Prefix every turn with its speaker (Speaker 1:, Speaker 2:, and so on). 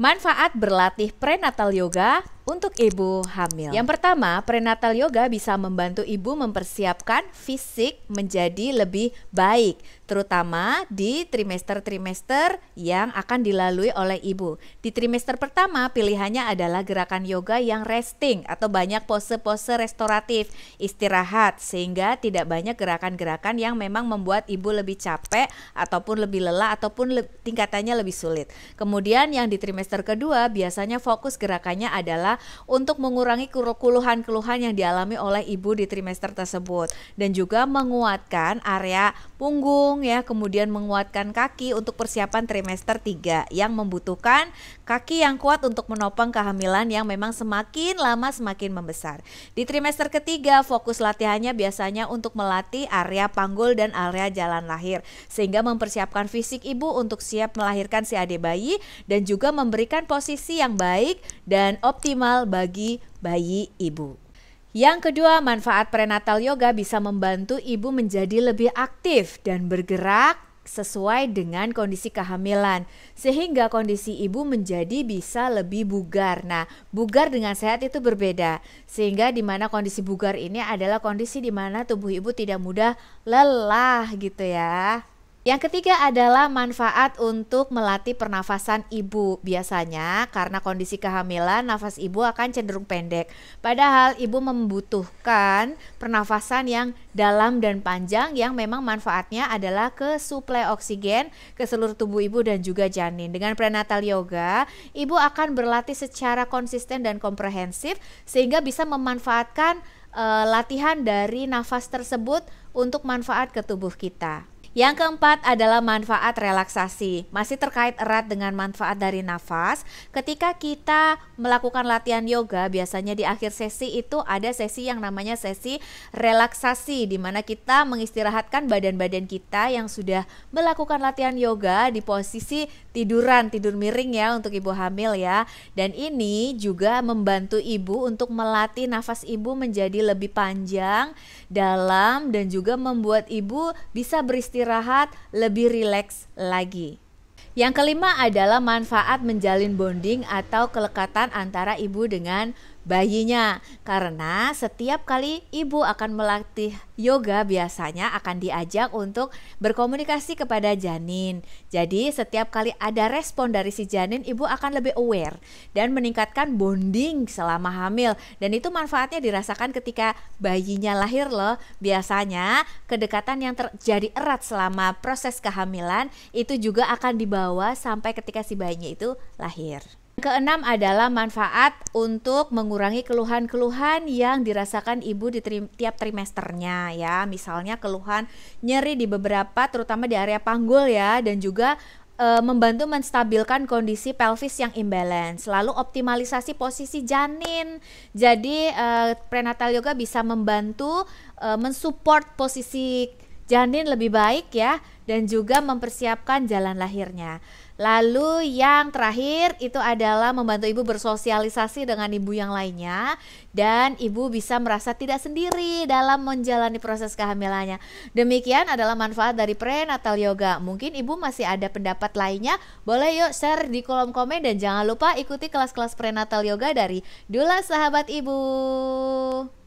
Speaker 1: Manfaat berlatih prenatal yoga untuk ibu hamil. Yang pertama, prenatal yoga bisa membantu ibu mempersiapkan fisik menjadi lebih baik, terutama di trimester-trimester yang akan dilalui oleh ibu. Di trimester pertama, pilihannya adalah gerakan yoga yang resting atau banyak pose-pose restoratif, istirahat sehingga tidak banyak gerakan-gerakan yang memang membuat ibu lebih capek ataupun lebih lelah ataupun le tingkatannya lebih sulit. Kemudian yang di trimester kedua biasanya fokus gerakannya adalah untuk mengurangi keluhan-keluhan yang dialami oleh ibu di trimester tersebut dan juga menguatkan area punggung ya, kemudian menguatkan kaki untuk persiapan trimester 3 yang membutuhkan kaki yang kuat untuk menopang kehamilan yang memang semakin lama semakin membesar. Di trimester ketiga fokus latihannya biasanya untuk melatih area panggul dan area jalan lahir sehingga mempersiapkan fisik ibu untuk siap melahirkan si adik bayi dan juga memberikan posisi yang baik dan optimal bagi bayi ibu. Yang kedua, manfaat prenatal yoga bisa membantu ibu menjadi lebih aktif dan bergerak sesuai dengan kondisi kehamilan sehingga kondisi ibu menjadi bisa lebih bugar. Nah, bugar dengan sehat itu berbeda. Sehingga di mana kondisi bugar ini adalah kondisi di mana tubuh ibu tidak mudah lelah gitu ya. Yang ketiga adalah manfaat untuk melatih pernafasan ibu. Biasanya karena kondisi kehamilan nafas ibu akan cenderung pendek. Padahal ibu membutuhkan pernafasan yang dalam dan panjang yang memang manfaatnya adalah ke suplai oksigen ke seluruh tubuh ibu dan juga janin. Dengan prenatal yoga, ibu akan berlatih secara konsisten dan komprehensif sehingga bisa memanfaatkan e, latihan dari nafas tersebut untuk manfaat ke tubuh kita. Yang keempat adalah manfaat relaksasi. Masih terkait erat dengan manfaat dari nafas. Ketika kita melakukan latihan yoga, biasanya di akhir sesi itu ada sesi yang namanya sesi relaksasi di mana kita mengistirahatkan badan-badan kita yang sudah melakukan latihan yoga di posisi tiduran, tidur miring ya untuk ibu hamil ya. Dan ini juga membantu ibu untuk melatih nafas ibu menjadi lebih panjang, dalam dan juga membuat ibu bisa beristirahat istirahat, lebih rileks lagi. Yang kelima adalah manfaat menjalin bonding atau kelekatan antara ibu dengan bayinya. Karena setiap kali ibu akan melatih yoga biasanya akan diajak untuk berkomunikasi kepada janin. Jadi setiap kali ada respon dari si janin, ibu akan lebih aware dan meningkatkan bonding selama hamil. Dan itu manfaatnya dirasakan ketika bayinya lahir loh. Biasanya kedekatan yang terjadi erat selama proses kehamilan itu juga akan dibawa dibawa sampai ketika si bayinya itu lahir. Keenam adalah manfaat untuk mengurangi keluhan-keluhan yang dirasakan ibu di tri tiap trimesternya ya. Misalnya keluhan nyeri di beberapa terutama di area panggul ya dan juga e, membantu menstabilkan kondisi pelvis yang imbalance. Lalu optimalisasi posisi janin. Jadi e, prenatal yoga bisa membantu e, mensupport posisi janin lebih baik ya dan juga mempersiapkan jalan lahirnya. Lalu yang terakhir itu adalah membantu ibu bersosialisasi dengan ibu yang lainnya dan ibu bisa merasa tidak sendiri dalam menjalani proses kehamilannya. Demikian adalah manfaat dari prenatal yoga. Mungkin ibu masih ada pendapat lainnya? Boleh yuk share di kolom komen dan jangan lupa ikuti kelas-kelas prenatal yoga dari Dula Sahabat Ibu.